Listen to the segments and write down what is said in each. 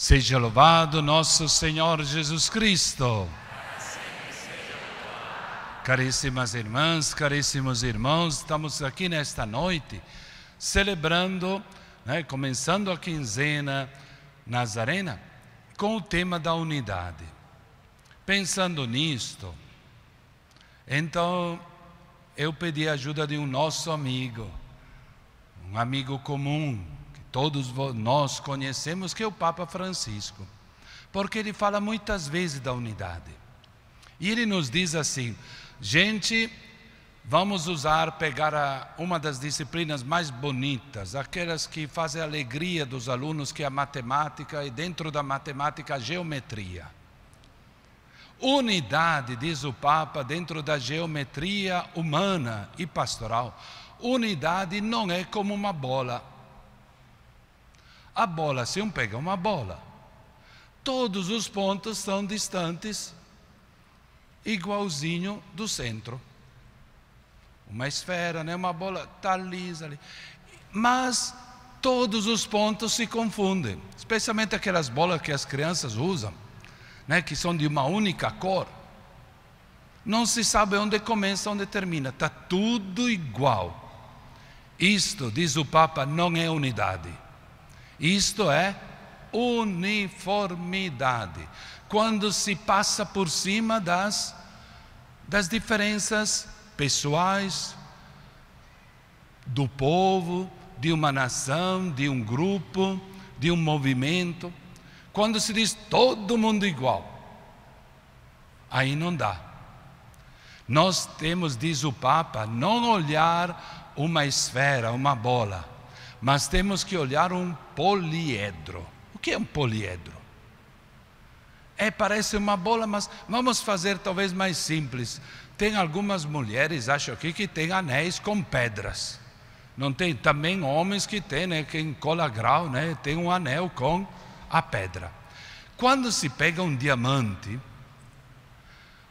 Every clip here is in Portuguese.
Seja louvado nosso Senhor Jesus Cristo. Caríssimas irmãs, caríssimos irmãos, estamos aqui nesta noite celebrando, né, começando a quinzena nazarena, com o tema da unidade. Pensando nisto, então eu pedi a ajuda de um nosso amigo, um amigo comum, Todos nós conhecemos que é o Papa Francisco, porque ele fala muitas vezes da unidade. E ele nos diz assim: gente, vamos usar, pegar a, uma das disciplinas mais bonitas, aquelas que fazem a alegria dos alunos, que é a matemática, e dentro da matemática, a geometria. Unidade, diz o Papa, dentro da geometria humana e pastoral. Unidade não é como uma bola, a bola, se um pega uma bola, todos os pontos são distantes, igualzinho do centro. Uma esfera, né? uma bola, está lisa ali. Mas todos os pontos se confundem, especialmente aquelas bolas que as crianças usam, né? que são de uma única cor. Não se sabe onde começa, onde termina, está tudo igual. Isto, diz o Papa, não é unidade. Isto é uniformidade. Quando se passa por cima das, das diferenças pessoais, do povo, de uma nação, de um grupo, de um movimento. Quando se diz todo mundo igual, aí não dá. Nós temos, diz o Papa, não olhar uma esfera, uma bola mas temos que olhar um poliedro. O que é um poliedro? É, parece uma bola, mas vamos fazer talvez mais simples. Tem algumas mulheres, acho aqui, que têm anéis com pedras. Não tem? Também homens que têm, né? Quem cola grau, né? Tem um anel com a pedra. Quando se pega um diamante,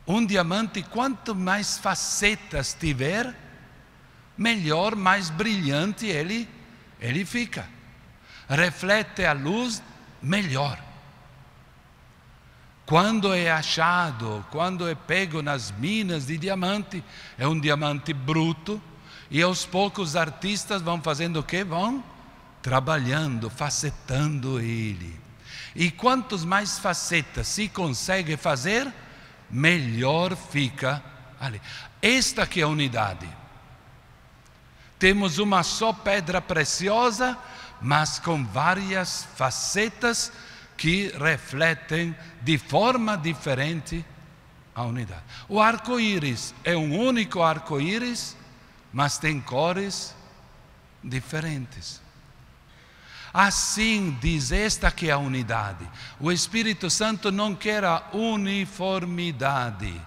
um diamante, quanto mais facetas tiver, melhor, mais brilhante ele ele fica. Reflete a luz melhor. Quando é achado, quando é pego nas minas de diamante, é um diamante bruto, e aos poucos os artistas vão fazendo o que? Vão trabalhando, facetando ele. E quantos mais facetas se consegue fazer, melhor fica ali. Esta que é a unidade. Temos uma só pedra preciosa, mas com várias facetas que refletem de forma diferente a unidade. O arco-íris é um único arco-íris, mas tem cores diferentes. Assim diz esta que é a unidade. O Espírito Santo não quer a uniformidade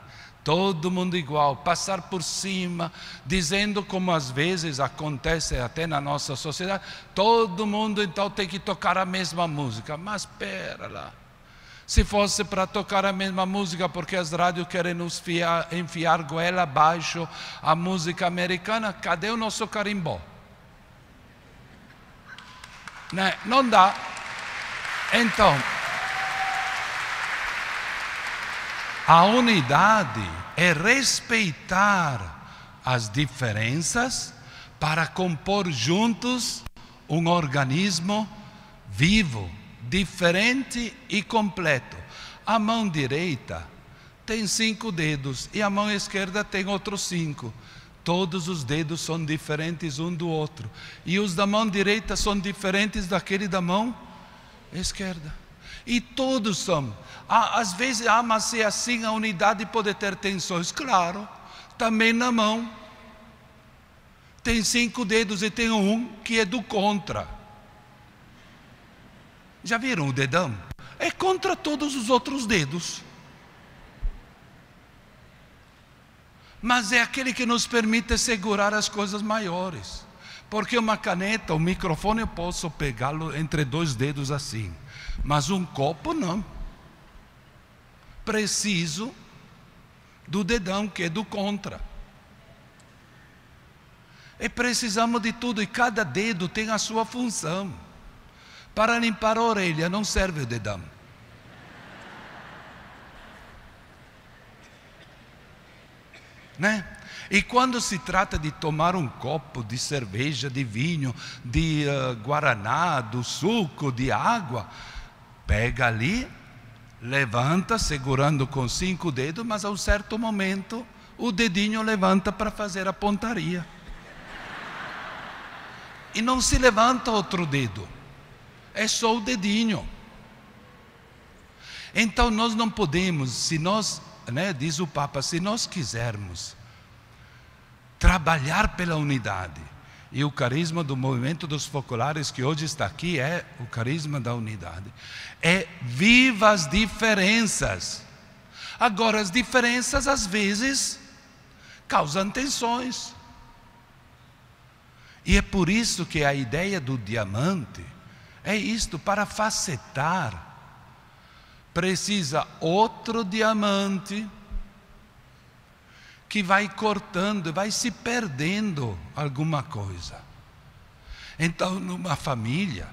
todo mundo igual, passar por cima, dizendo como às vezes acontece até na nossa sociedade, todo mundo então tem que tocar a mesma música. Mas espera lá. Se fosse para tocar a mesma música, porque as rádios querem nos fiar, enfiar goela abaixo a música americana, cadê o nosso carimbó? Não, né? não dá. Então, A unidade é respeitar as diferenças para compor juntos um organismo vivo, diferente e completo. A mão direita tem cinco dedos e a mão esquerda tem outros cinco. Todos os dedos são diferentes um do outro. E os da mão direita são diferentes daquele da mão esquerda. E todos somos. Às vezes ama-se é assim a unidade pode ter tensões, claro. Também na mão. Tem cinco dedos e tem um que é do contra. Já viram o dedão? É contra todos os outros dedos. Mas é aquele que nos permite segurar as coisas maiores. Porque uma caneta, um microfone eu posso pegá-lo entre dois dedos assim, mas um copo não. Preciso do dedão que é do contra. E precisamos de tudo, e cada dedo tem a sua função. Para limpar a orelha não serve o dedão. Né? E quando se trata de tomar um copo de cerveja, de vinho, de uh, guaraná, do suco, de água, pega ali, levanta, segurando com cinco dedos, mas a um certo momento o dedinho levanta para fazer a pontaria. E não se levanta outro dedo, é só o dedinho. Então nós não podemos, se nós, né, diz o Papa, se nós quisermos trabalhar pela unidade. E o carisma do movimento dos focolares que hoje está aqui é o carisma da unidade. É viva as diferenças. Agora, as diferenças às vezes causam tensões. E é por isso que a ideia do diamante é isto para facetar. Precisa outro diamante que vai cortando, vai se perdendo alguma coisa. Então, numa família,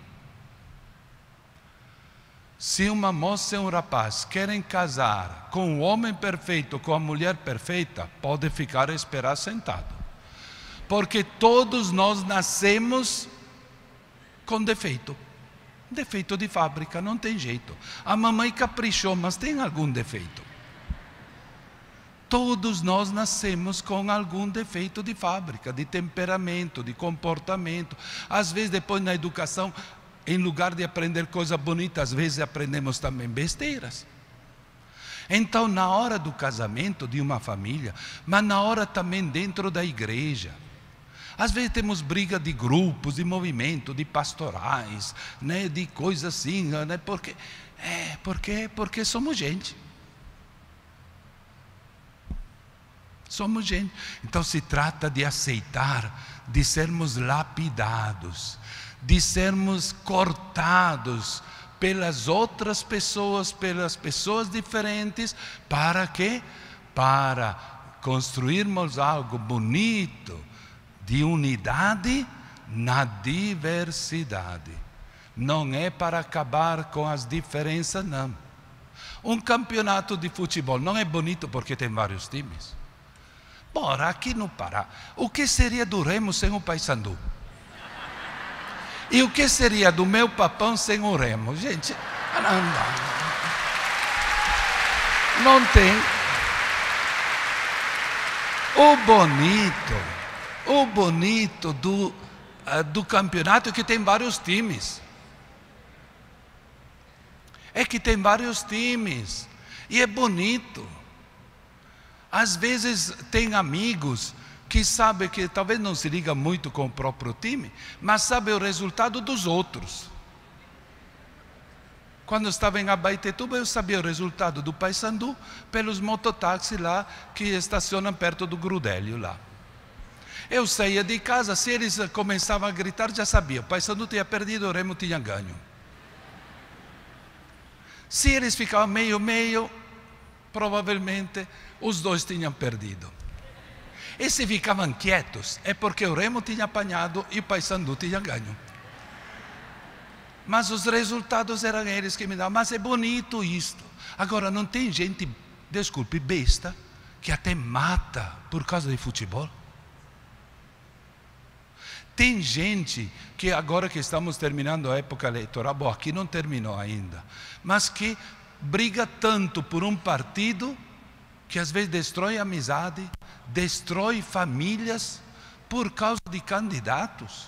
se uma moça e um rapaz querem casar com o homem perfeito, com a mulher perfeita, pode ficar a esperar sentado. Porque todos nós nascemos com defeito. Defeito de fábrica, não tem jeito. A mamãe caprichou, mas tem algum defeito. Todos nós nascemos com algum defeito de fábrica, de temperamento, de comportamento. Às vezes, depois na educação, em lugar de aprender coisas bonitas, às vezes aprendemos também besteiras. Então, na hora do casamento de uma família, mas na hora também dentro da igreja, às vezes temos briga de grupos, de movimento, de pastorais, né, de coisas assim, né, porque, é, porque, porque somos gente. Somos gente. Então se trata de aceitar, de sermos lapidados, de sermos cortados pelas outras pessoas, pelas pessoas diferentes, para quê? Para construirmos algo bonito de unidade na diversidade. Não é para acabar com as diferenças, não. Um campeonato de futebol não é bonito porque tem vários times. Bora aqui no Pará. O que seria do remo sem o paysandu? E o que seria do meu papão sem o remo? Gente, não, não, não tem. O bonito, o bonito do, ah, do campeonato é que tem vários times. É que tem vários times. E é bonito. Às vezes tem amigos que sabe que talvez não se liga muito com o próprio time, mas sabe o resultado dos outros. Quando eu estava em Abaitetuba, eu sabia o resultado do Paysandu pelos mototáxis lá que estacionam perto do Grudélio lá. Eu saía de casa, se eles começavam a gritar, já sabia. O Paysandu tinha perdido, o Remo tinha ganho. Se eles ficavam meio meio, provavelmente os dois tinham perdido. E se ficavam quietos, é porque o Remo tinha apanhado e o Paysandu tinha ganho. Mas os resultados eram eles que me davam. Mas é bonito isto. Agora, não tem gente, desculpe, besta, que até mata por causa de futebol? Tem gente que agora que estamos terminando a época eleitoral, bom, aqui não terminou ainda, mas que briga tanto por um partido que às vezes destrói amizade, destrói famílias por causa de candidatos.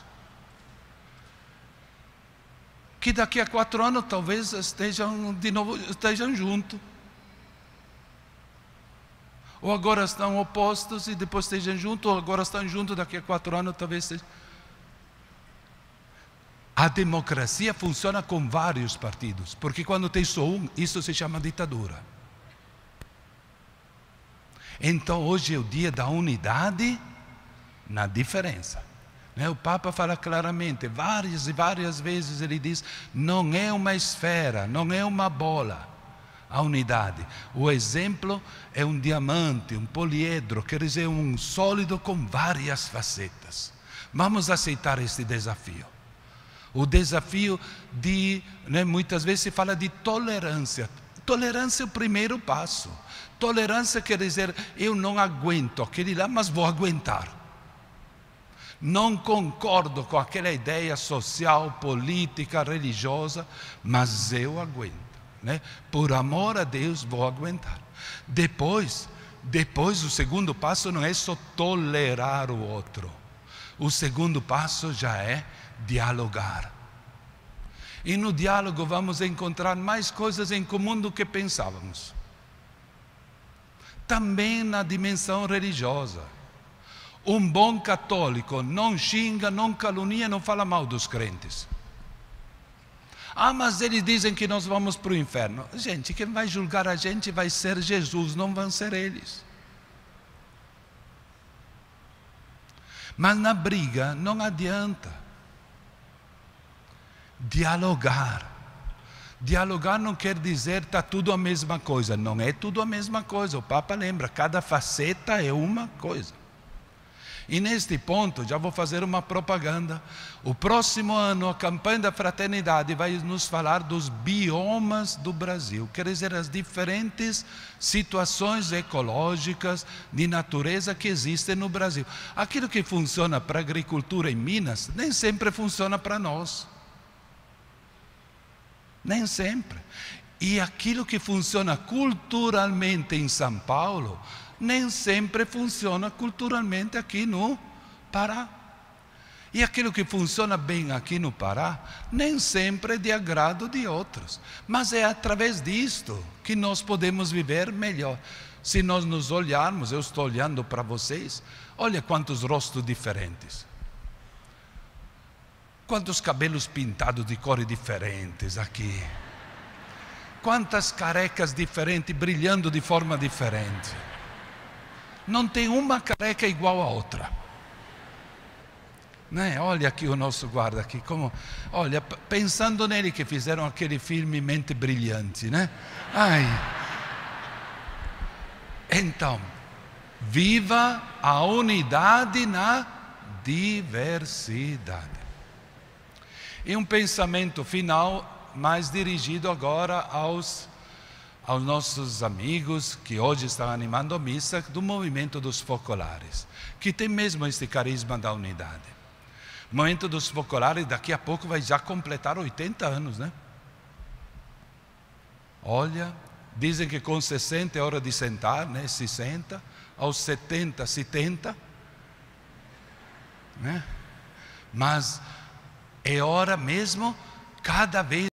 Que daqui a quatro anos talvez estejam de novo estejam juntos. Ou agora estão opostos e depois estejam juntos, ou agora estão juntos, daqui a quatro anos talvez estejam. A democracia funciona com vários partidos, porque quando tem só um, isso se chama ditadura. Então hoje é o dia da unidade na diferença. Né? O Papa fala claramente, várias e várias vezes ele diz: não é uma esfera, não é uma bola a unidade. O exemplo é um diamante, um poliedro, quer dizer, um sólido com várias facetas. Vamos aceitar este desafio. O desafio de, né, muitas vezes se fala de tolerância. Tolerância é o primeiro passo. Tolerância quer dizer, eu não aguento aquele lá, mas vou aguentar não concordo com aquela ideia social, política, religiosa, mas eu aguento, né? Por amor a Deus vou aguentar. Depois, depois o segundo passo não é só tolerar o outro. O segundo passo já é dialogar. E no diálogo vamos encontrar mais coisas em comum do que pensávamos. Também na dimensão religiosa. Um bom católico não xinga, não calunia, não fala mal dos crentes. Ah, mas eles dizem que nós vamos para o inferno. Gente, quem vai julgar a gente vai ser Jesus, não vão ser eles. Mas na briga não adianta dialogar. Dialogar não quer dizer está tudo a mesma coisa. Não é tudo a mesma coisa. O Papa lembra, cada faceta é uma coisa. E neste ponto, já vou fazer uma propaganda. O próximo ano, a campanha da fraternidade vai nos falar dos biomas do Brasil, quer dizer, as diferentes situações ecológicas de natureza que existem no Brasil. Aquilo que funciona para a agricultura em Minas nem sempre funciona para nós. Nem sempre. E aquilo que funciona culturalmente em São Paulo, nem sempre funciona culturalmente aqui no Pará. E aquilo que funciona bem aqui no Pará, nem sempre é de agrado de outros. Mas é através disto que nós podemos viver melhor. Se nós nos olharmos, eu estou olhando para vocês, olha quantos rostos diferentes. Quantos cabelos pintados de cores diferentes aqui. Quantas carecas diferentes brilhando de forma diferente. Não tem uma careca igual a outra. Né? Olha aqui o nosso guarda aqui, como, olha, pensando nele que fizeram aquele filme Mente Brilhante, né? Ai. Então, viva a unidade na diversidade. E um pensamento final, mais dirigido agora aos, aos nossos amigos que hoje estão animando a missa, do movimento dos focolares, que tem mesmo este carisma da unidade. O movimento dos focolares daqui a pouco vai já completar 80 anos, né? Olha, dizem que com 60 é hora de sentar, né? Se aos 70 70. né? Mas é hora mesmo cada vez